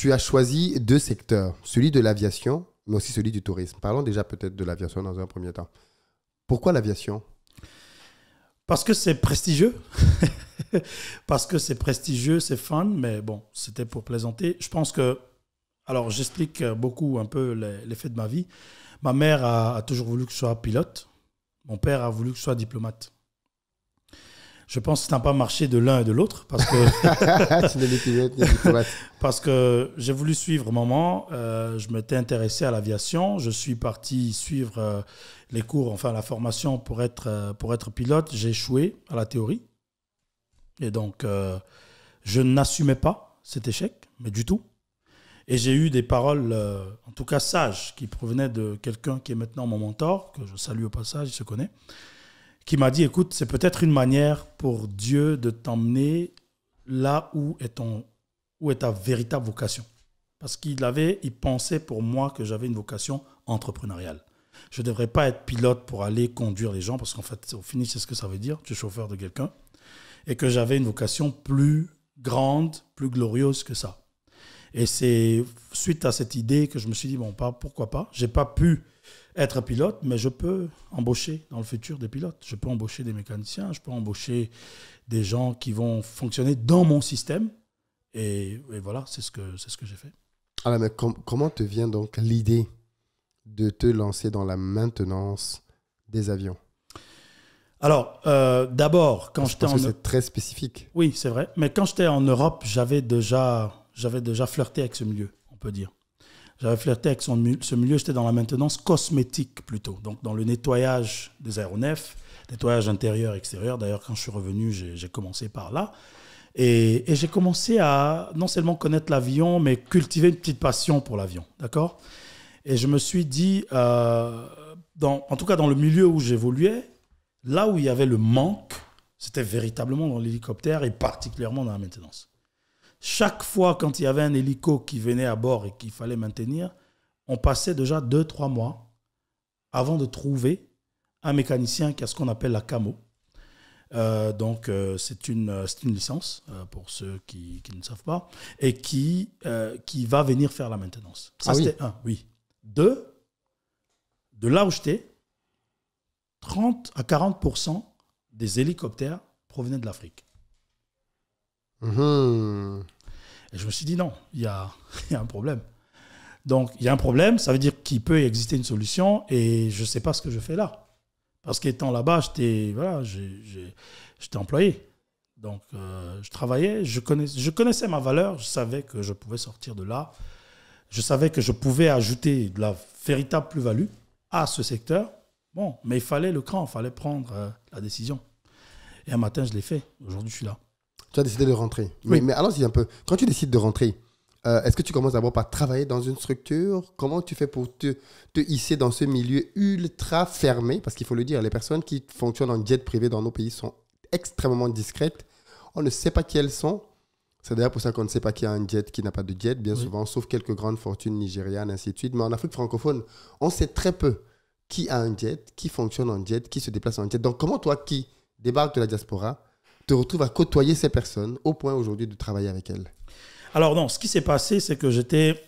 Tu as choisi deux secteurs, celui de l'aviation, mais aussi celui du tourisme. Parlons déjà peut-être de l'aviation dans un premier temps. Pourquoi l'aviation Parce que c'est prestigieux. Parce que c'est prestigieux, c'est fun, mais bon, c'était pour plaisanter. Je pense que. Alors, j'explique beaucoup un peu l'effet de ma vie. Ma mère a, toujours voulu que je sois pilote. Mon père a voulu que je sois diplomate. Je pense que ça n'a pas marché de l'un et de l'autre parce que parce que j'ai voulu suivre maman. Euh, je m'étais intéressé à l'aviation. Je suis parti suivre euh, les cours, enfin la formation pour être euh, pour être pilote. J'ai échoué à la théorie et donc euh, je n'assumais pas cet échec, mais du tout. Et j'ai eu des paroles, en tout cas sages, qui provenaient de quelqu'un qui est maintenant mon mentor, que je salue au passage, il se connaît, qui m'a dit écoute, c'est peut-être une manière pour Dieu de t'emmener là où est, ton, où est ta véritable vocation. Parce qu'il avait, il pensait pour moi que j'avais une vocation entrepreneuriale. Je ne devrais pas être pilote pour aller conduire les gens, parce qu'en fait, au finish, c'est ce que ça veut dire, tu es chauffeur de quelqu'un, et que j'avais une vocation plus grande, plus glorieuse que ça. Et c'est suite à cette idée que je me suis dit, bon, pas, pourquoi pas J'ai pas pu être pilote, mais je peux embaucher dans le futur des pilotes. Je peux embaucher des mécaniciens, je peux embaucher des gens qui vont fonctionner dans mon système. Et, voilà, c'est ce que, ce que j'ai fait. Alors, ah, mais comment te vient donc l'idée de te lancer dans la maintenance des avions alors, euh, d'abord, quand j'étais en... c'est très spécifique. Oui, c'est vrai. Mais quand j'étais en Europe, j'avais déjà j'avais déjà flirté avec ce milieu, on peut dire. J'avais flirté avec son, ce milieu, j'étais dans la maintenance cosmétique plutôt, donc dans le nettoyage des aéronefs, nettoyage intérieur, extérieur. D'ailleurs, quand je suis revenu, j'ai commencé par là. Et, j'ai commencé à non seulement connaître l'avion, mais cultiver une petite passion pour l'avion, d'accord Et je me suis dit, euh, dans, en tout cas dans le milieu où j'évoluais, là où il y avait le manque, c'était véritablement dans l'hélicoptère et particulièrement dans la maintenance. Chaque fois, quand il y avait un hélico qui venait à bord et qu'il fallait maintenir, on passait déjà deux, trois mois avant de trouver un mécanicien qui a ce qu'on appelle la CAMO. Euh, donc, euh, c'est une, euh, une licence, pour ceux qui, ne savent pas, et qui, qui va venir faire la maintenance. Ça, ah c'était un, oui. Deux, de là où j'étais, 30 à 40 des hélicoptères provenaient de l'Afrique. Mmh. Et je me suis dit non, il y a, un problème. Donc il y a un problème, ça veut dire qu'il peut exister une solution et je ne sais pas ce que je fais là. Parce qu'étant là-bas, j'étais voilà, employé. Donc euh, je travaillais, je, connaissais ma valeur, je savais que je pouvais sortir de là, je savais que je pouvais ajouter de la véritable plus-value à ce secteur. Bon, mais il fallait le cran, il fallait prendre euh, la décision. Et un matin, je l'ai fait. Aujourd'hui, je suis là tu as décidé de rentrer. Oui. Mais, alors, allons un peu. Quand tu décides de rentrer, euh, Est-ce que tu commences d'abord par travailler dans une structure Comment tu fais pour te, te hisser dans ce milieu ultra fermé Parce qu'il faut le dire, les personnes qui fonctionnent en jet privé dans nos pays sont extrêmement discrètes. On ne sait pas qui elles sont. C'est d'ailleurs pour ça qu'on ne sait pas qui a un jet, qui n'a pas de jet, bien souvent, sauf quelques grandes fortunes nigérianes, ainsi de suite. Mais en Afrique francophone, on sait très peu qui a un jet, qui fonctionne en jet, qui se déplace en jet. Donc comment toi qui débarque de la diaspora, te retrouves à côtoyer ces personnes au point aujourd'hui de travailler avec elles Alors non, ce qui s'est passé, c'est que j'étais...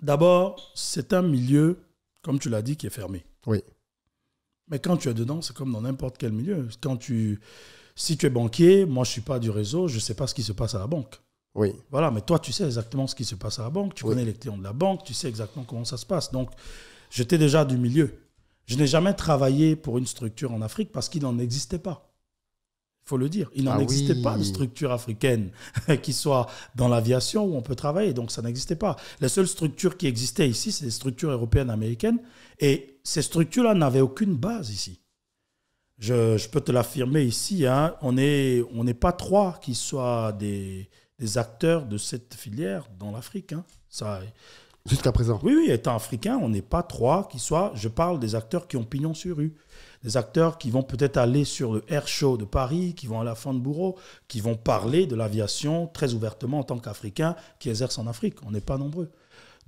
D'abord, c'est un milieu, comme tu l'as dit, qui est fermé. Oui. Mais quand tu es dedans, c'est comme dans n'importe quel milieu. Quand tu, si tu es banquier, moi je suis pas du réseau, je sais pas ce qui se passe à la banque. Oui. Voilà, mais toi tu sais exactement ce qui se passe à la banque, tu connais les clients de la banque, tu sais exactement comment ça se passe. Donc, j'étais déjà du milieu. Je n'ai jamais travaillé pour une structure en Afrique parce qu'il n'en existait pas. Il faut le dire. Il n'en ah existait pas de structure africaine qui soit dans l'aviation où on peut travailler. Donc ça n'existait pas. La seule structure qui existait ici, c'est les structures européennes, américaines. Et ces structures-là n'avaient aucune base ici. Je, peux te l'affirmer ici. Hein, on n'est pas trois qui soient des, acteurs de cette filière dans l'Afrique. Hein. Ça, Jusqu'à présent. Oui, oui, étant africain, on n'est pas trois qui soient. Je parle des acteurs qui ont pignon sur rue. Des acteurs qui vont peut-être aller sur le Air Show de Paris, qui vont à la fin de Bourreau, qui vont parler de l'aviation très ouvertement en tant qu'Africain, qui exerce en Afrique. On n'est pas nombreux.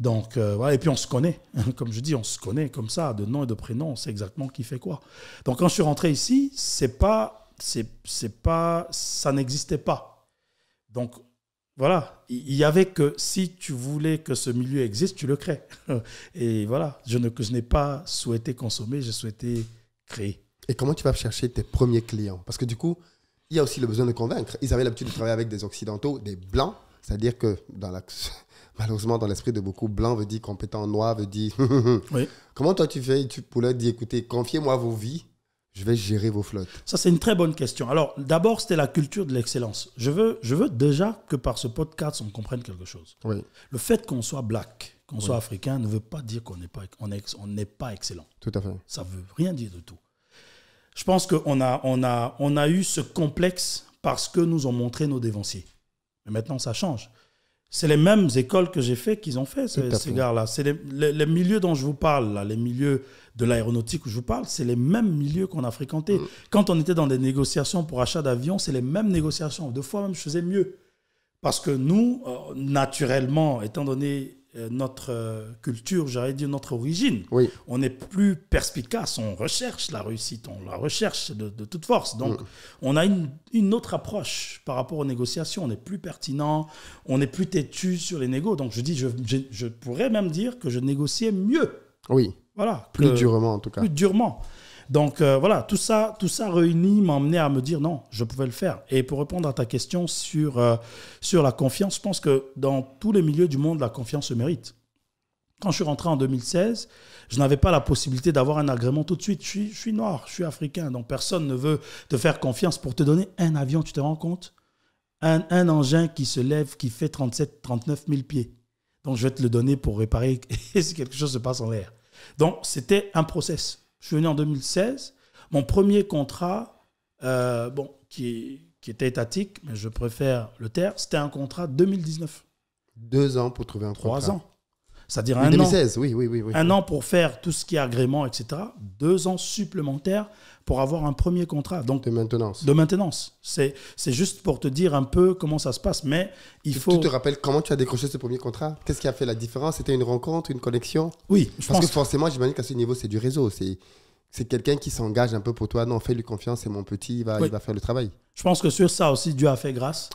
Donc, euh, Et puis, on se connaît. Comme je dis, on se connaît comme ça, de nom et de prénom. On sait exactement qui fait quoi. Donc, quand je suis rentré ici, c'est pas. c'est pas ça n'existait pas. Donc, voilà, il y avait que si tu voulais que ce milieu existe, tu le crées. Et voilà, je n'ai pas souhaité consommer, j'ai souhaité créer. Et comment tu vas chercher tes premiers clients Parce que du coup, il y a aussi le besoin de convaincre. Ils avaient l'habitude de travailler avec des occidentaux, des blancs, c'est-à-dire que dans malheureusement dans l'esprit de beaucoup, blanc veut dire compétent, noir veut dire. Comment toi tu fais tu, pour dire, écoutez, confiez-moi vos vies je vais gérer vos flottes Ça, c'est une très bonne question. Alors, d'abord, c'était la culture de l'excellence. Je veux, je veux déjà que par ce podcast, on comprenne quelque chose. Le fait qu'on soit black, qu'on soit africain, ne veut pas dire qu'on n'est pas, pas excellent. Tout à fait. Ça veut rien dire de tout. Je pense qu'on a, a, on a eu ce complexe parce que nous ont montré nos dévanciers. Mais maintenant, ça change c'est les mêmes écoles que j'ai fait qu'ils ont fait, ces, gars-là. C'est les, milieux dont je vous parle, les milieux de l'aéronautique où je vous parle, c'est les mêmes milieux qu'on a fréquentés. Mm. Quand on était dans des négociations pour achat d'avions, c'est les mêmes négociations. Deux fois même, je faisais mieux. Parce que nous, euh, naturellement, étant donné euh, notre euh, culture, j'aurais dit notre origine. Oui. On est plus perspicace, on recherche la réussite, on la recherche de, toute force. Donc, mm. on a une, une, autre approche par rapport aux négociations. On est plus pertinent, on est plus têtu sur les négos. Donc, je dis, je, je, pourrais même dire que je négociais mieux. Oui. Voilà. Plus durement, en tout cas. Plus durement. Donc euh, voilà, tout ça, tout ça réuni m'a amené à me dire non, je pouvais le faire. Et pour répondre à ta question euh, sur, la confiance, je pense que dans tous les milieux du monde, la confiance se mérite. Quand je suis rentré en 2016, je n'avais pas la possibilité d'avoir un agrément tout de suite. Je suis, noir, je suis africain, donc personne ne veut te faire confiance pour te donner un avion, tu te rends compte un, un engin qui se lève, qui fait 37, 39 000 pieds. Donc je vais te le donner pour réparer si quelque chose se passe en l'air. Donc c'était un process. Je suis venu en 2016. Mon premier contrat, euh, bon, qui, était étatique, mais je préfère le taire, c'était un contrat 2019. Deux ans pour trouver un contrat. Trois ans c'est-à-dire un, an, oui, oui, oui, un an pour faire tout ce qui est agrément, etc. Deux ans supplémentaires pour avoir un premier contrat. de maintenance. De maintenance. C'est juste pour te dire un peu comment ça se passe. Mais il faut. Tu te rappelles comment tu as décroché ce premier contrat Qu'est-ce qui a fait la différence C'était une rencontre, une connexion Oui, je Parce que forcément, j'imagine qu'à ce niveau, c'est du réseau. C'est quelqu'un qui s'engage un peu pour toi. Non, fais-lui confiance, et mon petit, il va, faire le travail. Je pense que sur ça aussi, Dieu a fait grâce.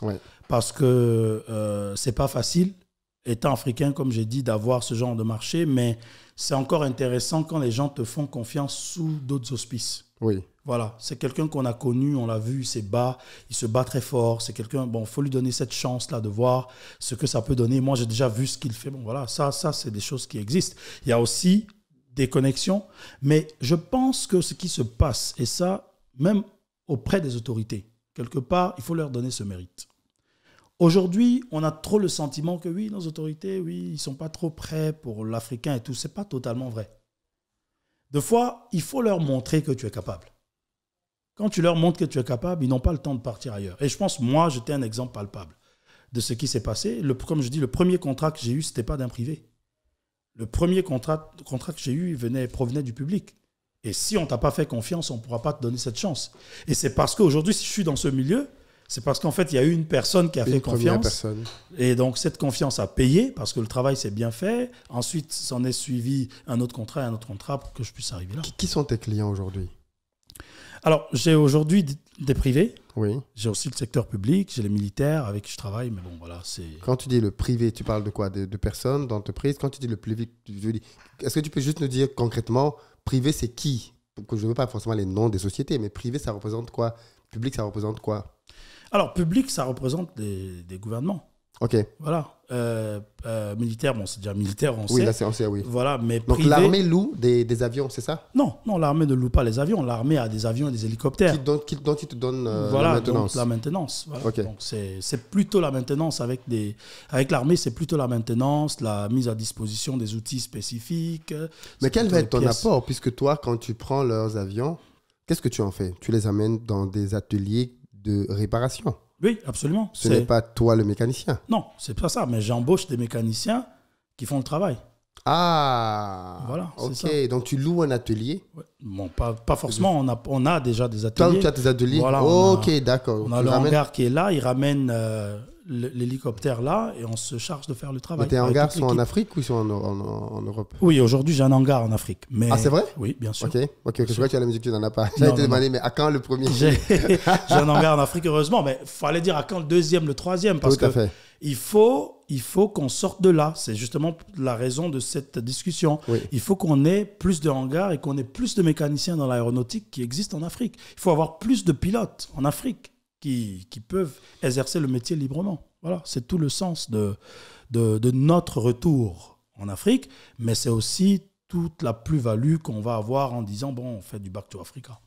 Parce que euh, c'est pas facile étant africain, comme j'ai dit, d'avoir ce genre de marché, mais c'est encore intéressant quand les gens te font confiance sous d'autres auspices. Oui. Voilà, c'est quelqu'un qu'on a connu, on l'a vu, il se bat, il se bat très fort. C'est quelqu'un, bon, faut lui donner cette chance-là de voir ce que ça peut donner. Moi, j'ai déjà vu ce qu'il fait. Bon, voilà, ça, ça, c'est des choses qui existent. Il y a aussi des connexions, mais je pense que ce qui se passe, et ça, même auprès des autorités, quelque part, il faut leur donner ce mérite. Aujourd'hui, on a trop le sentiment que oui, nos autorités, oui, ils sont pas trop prêts pour l'Africain et tout. C'est pas totalement vrai. Deux fois, il faut leur montrer que tu es capable. Quand tu leur montres que tu es capable, ils n'ont pas le temps de partir ailleurs. Et je pense, moi, j'étais un exemple palpable de ce qui s'est passé. comme je dis, le premier contrat que j'ai eu, c'était pas d'un privé. Le premier contrat, contrat que j'ai eu venait, provenait du public. Et si on t'a pas fait confiance, on ne pourra pas te donner cette chance. Et c'est parce qu'aujourd'hui, si je suis dans ce milieu, c'est parce qu'en fait, il y a eu une personne qui a fait confiance. Et donc, cette confiance a payé parce que le travail s'est bien fait. Ensuite, s'en est suivi un autre contrat et un autre contrat pour que je puisse arriver là. Qui sont tes clients aujourd'hui Alors, j'ai aujourd'hui des privés. Oui. J'ai aussi le secteur public, j'ai les militaires avec qui je travaille, mais bon, voilà, c'est... Quand tu dis le privé, tu parles de quoi de, personnes, d'entreprises Quand tu dis le public, est-ce que tu peux juste nous dire concrètement, privé, c'est qui Je ne veux pas forcément les noms des sociétés, mais privé, ça représente quoi Public, ça représente quoi alors, public, ça représente des, gouvernements. Ok. Voilà. Euh, euh, militaire, bon, c'est déjà militaire, on oui, sait. Là, on oui. Voilà, mais Donc l'armée loue des, avions, c'est ça Non, non, l'armée ne loue pas les avions. L'armée a des avions et des hélicoptères. Qui qui, dont ils te donnent euh, la maintenance. Donc, la maintenance. Voilà. Donc c'est plutôt la maintenance avec des avec l'armée, c'est plutôt la maintenance, la mise à disposition des outils spécifiques. Mais quel va être ton apport puisque toi, quand tu prends leurs avions, qu'est-ce que tu en fais Tu les amènes dans des ateliers de réparation. Oui, absolument. Ce n'est pas toi le mécanicien. Non, c'est pas ça. Mais j'embauche des mécaniciens qui font le travail. Ah Voilà. Ok, donc tu loues un atelier Bon, pas, forcément, on a, déjà des ateliers. Toi, tu as des ateliers Ok, d'accord. On a, le qui est là, il ramène euh, l'hélicoptère là et on se charge de faire le travail. Mais tes hangars sont en Afrique ou sont en, en, Europe Oui, aujourd'hui j'ai un hangar en Afrique. Mais... Ah, c'est vrai Oui, bien sûr. Ok, ok, je crois que tu as la musique, tu n'en as pas. J'ai été demandé, mais à quand le premier J'ai un hangar en Afrique, heureusement, mais il fallait dire à quand le deuxième, le troisième, parce que fait. il faut, il faut qu'on sorte de là. C'est justement la raison de cette discussion. Il faut qu'on ait plus de hangars et qu'on ait plus de mécaniciens dans l'aéronautique qui existent en Afrique. Il faut avoir plus de pilotes en Afrique qui, peuvent exercer le métier librement. Voilà, c'est tout le sens de, de, de notre retour en Afrique, mais c'est aussi toute la plus-value qu'on va avoir en disant, bon, on fait du Back to Africa.